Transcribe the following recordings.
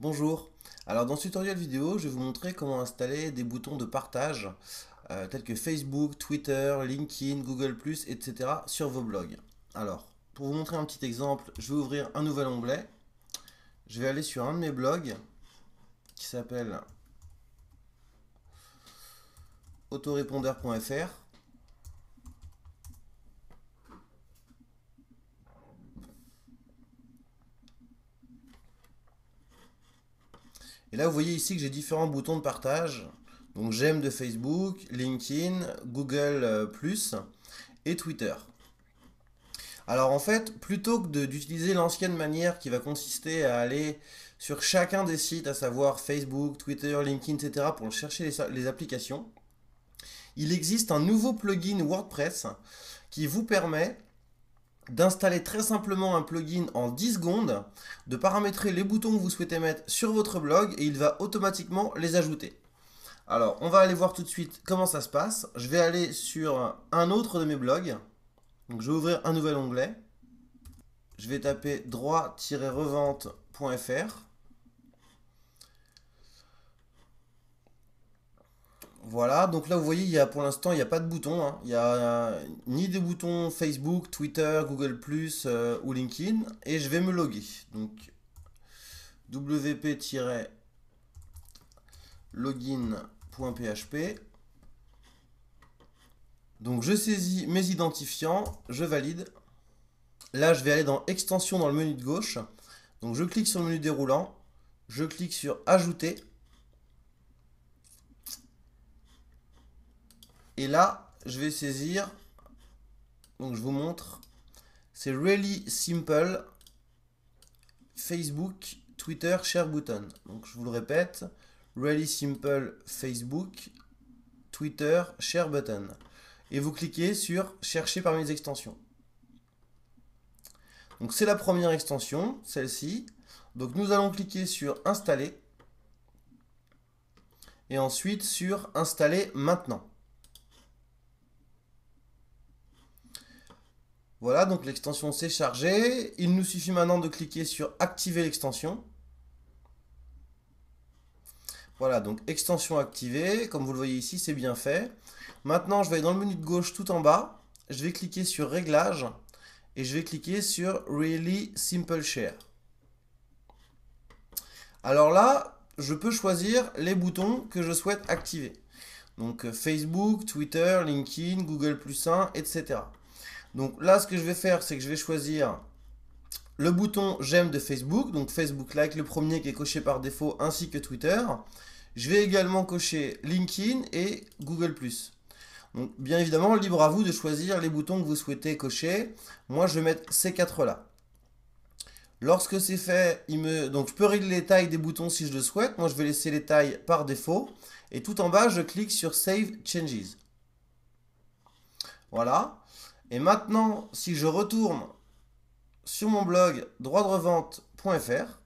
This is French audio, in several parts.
Bonjour, alors dans ce tutoriel vidéo, je vais vous montrer comment installer des boutons de partage euh, tels que Facebook, Twitter, LinkedIn, Google+, etc. sur vos blogs. Alors, pour vous montrer un petit exemple, je vais ouvrir un nouvel onglet. Je vais aller sur un de mes blogs qui s'appelle autorépondeur.fr Et là, vous voyez ici que j'ai différents boutons de partage. Donc j'aime de Facebook, LinkedIn, Google euh, Plus » et Twitter. Alors en fait, plutôt que d'utiliser l'ancienne manière qui va consister à aller sur chacun des sites, à savoir Facebook, Twitter, LinkedIn, etc., pour chercher les, les applications, il existe un nouveau plugin WordPress qui vous permet d'installer très simplement un plugin en 10 secondes, de paramétrer les boutons que vous souhaitez mettre sur votre blog et il va automatiquement les ajouter. Alors, on va aller voir tout de suite comment ça se passe. Je vais aller sur un autre de mes blogs. je vais ouvrir un nouvel onglet. Je vais taper droit-revente.fr. Voilà, donc là vous voyez, il y a, pour l'instant, il n'y a pas de bouton. Hein. Il n'y a euh, ni des boutons Facebook, Twitter, Google euh, ou LinkedIn. Et je vais me loguer. Donc wp-login.php. Donc je saisis mes identifiants, je valide. Là, je vais aller dans Extension dans le menu de gauche. Donc je clique sur le menu déroulant, je clique sur Ajouter. Et là, je vais saisir. Donc je vous montre. C'est really simple. Facebook, Twitter, share button. Donc je vous le répète. Really simple Facebook, Twitter, share button. Et vous cliquez sur chercher parmi les extensions. Donc c'est la première extension, celle-ci. Donc nous allons cliquer sur installer. Et ensuite sur installer maintenant. Voilà, donc l'extension s'est chargée. Il nous suffit maintenant de cliquer sur activer l'extension. Voilà, donc extension activée. Comme vous le voyez ici, c'est bien fait. Maintenant, je vais dans le menu de gauche tout en bas. Je vais cliquer sur réglages et je vais cliquer sur Really Simple Share. Alors là, je peux choisir les boutons que je souhaite activer. Donc euh, Facebook, Twitter, LinkedIn, Google 1, etc. Donc là, ce que je vais faire, c'est que je vais choisir le bouton j'aime de Facebook, donc Facebook Like, le premier qui est coché par défaut, ainsi que Twitter. Je vais également cocher LinkedIn et Google+. Donc bien évidemment, libre à vous de choisir les boutons que vous souhaitez cocher. Moi, je vais mettre ces quatre-là. Lorsque c'est fait, il me... donc je peux régler les tailles des boutons si je le souhaite. Moi, je vais laisser les tailles par défaut. Et tout en bas, je clique sur Save Changes. Voilà. Et maintenant, si je retourne sur mon blog droitderevente.fr,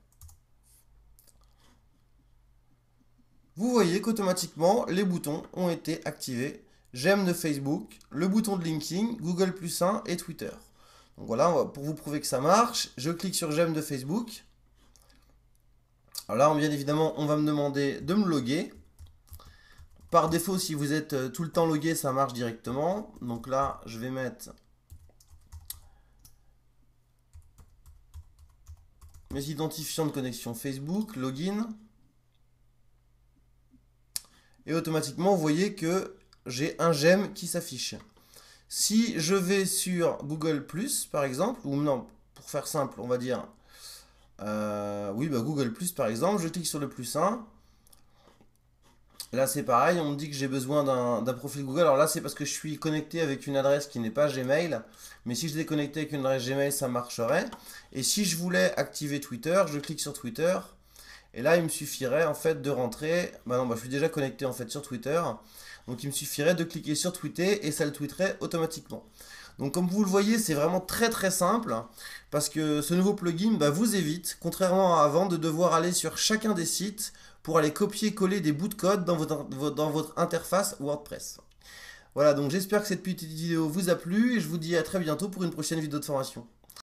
vous voyez qu'automatiquement, les boutons ont été activés. J'aime de Facebook, le bouton de LinkedIn, Google plus 1 et Twitter. Donc voilà, pour vous prouver que ça marche, je clique sur j'aime de Facebook. Alors là, bien évidemment, on va me demander de me loguer. Par défaut, si vous êtes euh, tout le temps logué, ça marche directement. Donc là, je vais mettre... Mes identifiants de connexion Facebook, login. Et automatiquement, vous voyez que j'ai un j'aime qui s'affiche. Si je vais sur Google ⁇ par exemple, ou non, pour faire simple, on va dire... Euh, oui, bah, Google ⁇ par exemple, je clique sur le plus 1. Là, c'est pareil, on me dit que j'ai besoin d'un profil Google. Alors là, c'est parce que je suis connecté avec une adresse qui n'est pas Gmail. Mais si je déconnectais avec une adresse Gmail, ça marcherait. Et si je voulais activer Twitter, je clique sur Twitter. Et là, il me suffirait en fait de rentrer. Bah non, bah, je suis déjà connecté en fait sur Twitter. Donc il me suffirait de cliquer sur Twitter et ça le tweeterait automatiquement. Donc comme vous le voyez, c'est vraiment très très simple, parce que ce nouveau plugin bah, vous évite, contrairement à avant, de devoir aller sur chacun des sites pour aller copier-coller des bouts de code dans votre, dans votre interface WordPress. Voilà, donc j'espère que cette petite vidéo vous a plu et je vous dis à très bientôt pour une prochaine vidéo de formation.